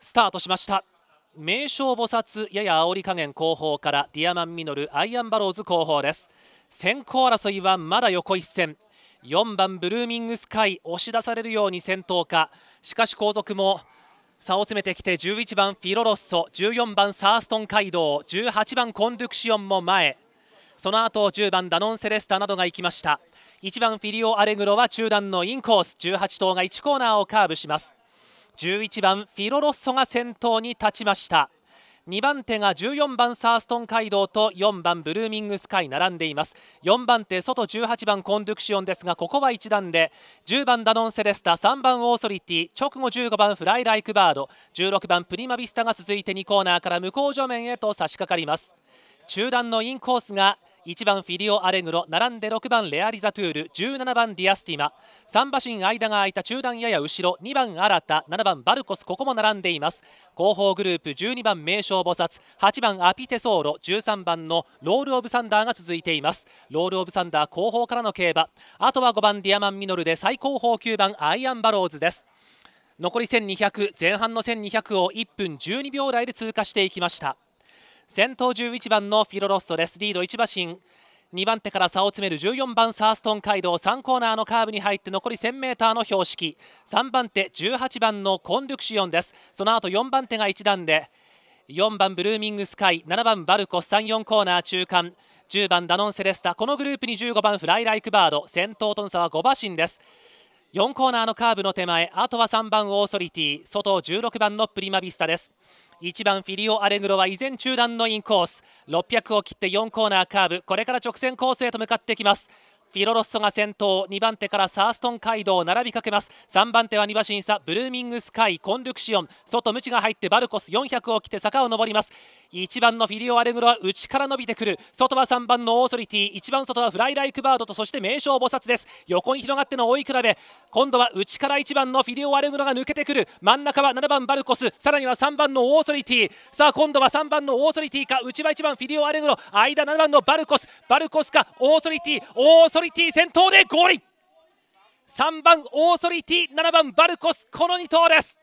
スタートしました名称菩薩やや煽り加減後方からディアマンミノルアイアンバローズ後方です先行争いはまだ横一線4番ブルーミングスカイ押し出されるように先頭かしかし後続も差を詰めてきて11番フィロロッソ14番サーストンカドウ18番コンデュクシオンも前その後10番ダノンセレスタなどが行きました1番フィリオ・アレグロは中段のインコース18頭が1コーナーをカーブします11番フィロロッソが先頭に立ちました2番手が14番サーストン街道と4番ブルーミングスカイ並んでいます4番手外18番コンドゥクシオンですがここは1段で10番ダノンセレスタ3番オーソリティ直後15番フライライクバード16番プリマビスタが続いて2コーナーから向こう上面へと差し掛かります中段のインコースが1番フィリオ・アレグロ並んで6番レアリザトゥール17番ディアスティマ3馬身間が空いた中段やや後ろ2番新田7番バルコスここも並んでいます後方グループ12番名勝菩薩8番アピテソーロ13番のロール・オブ・サンダーが続いていますロール・オブ・サンダー後方からの競馬あとは5番ディアマン・ミノルで最高峰9番アイアン・バローズです残り1200前半の1200を1分12秒台で通過していきました先頭11番のフィロロッソですリード1馬身2番手から差を詰める14番サーストン街道3コーナーのカーブに入って残り 1000m の標識3番手18番のコンデュクシオンですその後4番手が1段で4番ブルーミングスカイ7番バルコス34コーナー中間10番ダノンセレスタこのグループに15番フライライクバード先頭との差は5馬身です4コーナーのカーブの手前あとは3番オーソリティ外16番のプリマビスタです1番フィリオ・アレグロは依然中段のインコース600を切って4コーナーカーブこれから直線コースへと向かってきますフィロロッソが先頭2番手からサーストン街道並びかけます3番手は2馬身差ブルーミングスカイコンルクシオン外ムチが入ってバルコス400を切って坂を上ります1番のフィリオ・アレグロは内から伸びてくる外は3番のオーソリティ1番外はフライライクバードとそして名将菩薩です横に広がっての追い比べ今度は内から1番のフィリオ・アレグロが抜けてくる真ん中は7番バルコスさらには3番のオーソリティさあ今度は3番のオーソリティか内は1番フィリオ・アレグロ間7番のバルコスバルコスかオーソリティオーソリティ先頭でゴール3番オーソリティ7番バルコスこの2頭です